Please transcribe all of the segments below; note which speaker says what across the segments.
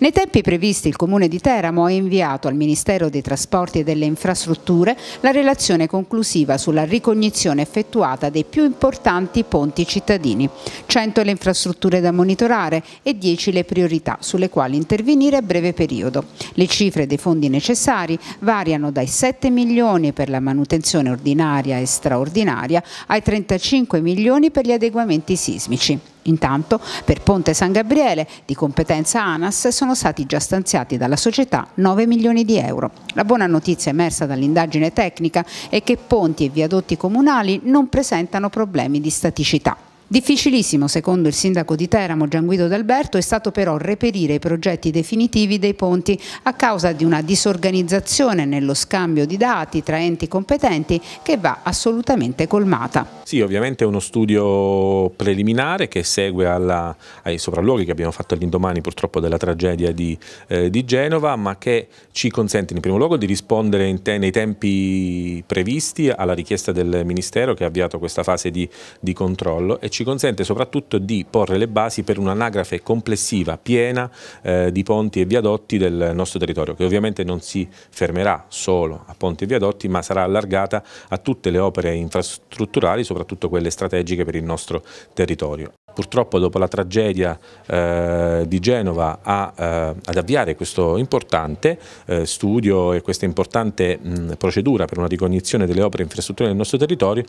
Speaker 1: Nei tempi previsti il Comune di Teramo ha inviato al Ministero dei Trasporti e delle Infrastrutture la relazione conclusiva sulla ricognizione effettuata dei più importanti ponti cittadini, 100 le infrastrutture da monitorare e 10 le priorità sulle quali intervenire a breve periodo. Le cifre dei fondi necessari variano dai 7 milioni per la manutenzione ordinaria e straordinaria ai 35 milioni per gli adeguamenti sismici. Intanto per Ponte San Gabriele, di competenza ANAS, sono stati già stanziati dalla società 9 milioni di euro. La buona notizia emersa dall'indagine tecnica è che ponti e viadotti comunali non presentano problemi di staticità. Difficilissimo, secondo il sindaco di Teramo Gianguido D'Alberto, è stato però reperire i progetti definitivi dei ponti a causa di una disorganizzazione nello scambio di dati tra enti competenti che va assolutamente colmata.
Speaker 2: Sì, ovviamente è uno studio preliminare che segue alla, ai sopralluoghi che abbiamo fatto all'indomani purtroppo della tragedia di, eh, di, Genova, ma che ci consente in primo luogo di rispondere te, nei tempi previsti alla richiesta del Ministero che ha avviato questa fase di, di controllo e ci ci consente soprattutto di porre le basi per un'anagrafe complessiva, piena eh, di ponti e viadotti del nostro territorio, che ovviamente non si fermerà solo a ponti e viadotti, ma sarà allargata a tutte le opere infrastrutturali, soprattutto quelle strategiche per il nostro territorio. Purtroppo dopo la tragedia eh, di Genova a, eh, ad avviare questo importante eh, studio e questa importante mh, procedura per una ricognizione delle opere infrastrutturali del nostro territorio,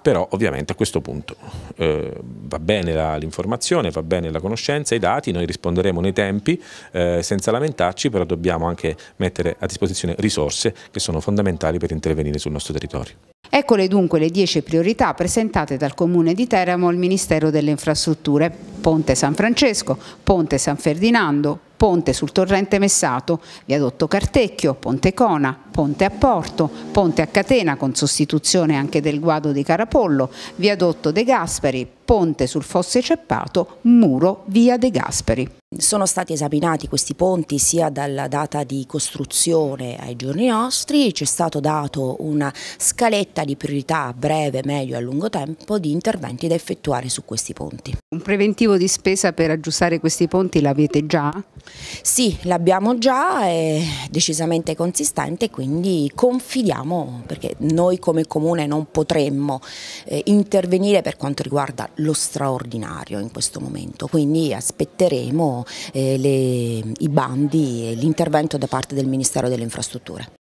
Speaker 2: però ovviamente a questo punto eh, va bene l'informazione, va bene la conoscenza, i dati, noi risponderemo nei tempi eh, senza lamentarci, però dobbiamo anche mettere a disposizione risorse che sono fondamentali per intervenire sul nostro territorio.
Speaker 1: Eccole dunque le 10 priorità presentate dal Comune di Teramo al Ministero delle Infrastrutture. Ponte San Francesco, Ponte San Ferdinando, Ponte sul torrente Messato, viadotto Cartecchio, Ponte Cona, Ponte a Porto, Ponte a Catena con sostituzione anche del guado di Carapollo, viadotto De Gasperi, Ponte sul Fosse Ceppato, Muro, Via De Gasperi. Sono stati
Speaker 3: esaminati questi ponti sia dalla data di costruzione ai giorni nostri, ci è stata data una scaletta di priorità a breve, medio e a lungo tempo di interventi da effettuare su questi ponti.
Speaker 1: Un preventivo di spesa per aggiustare questi ponti l'avete già?
Speaker 3: Sì, l'abbiamo già, è decisamente consistente, quindi confidiamo, perché noi come Comune non potremmo eh, intervenire per quanto riguarda lo straordinario in questo momento, quindi aspetteremo eh, le, i bandi e l'intervento da parte del Ministero delle Infrastrutture.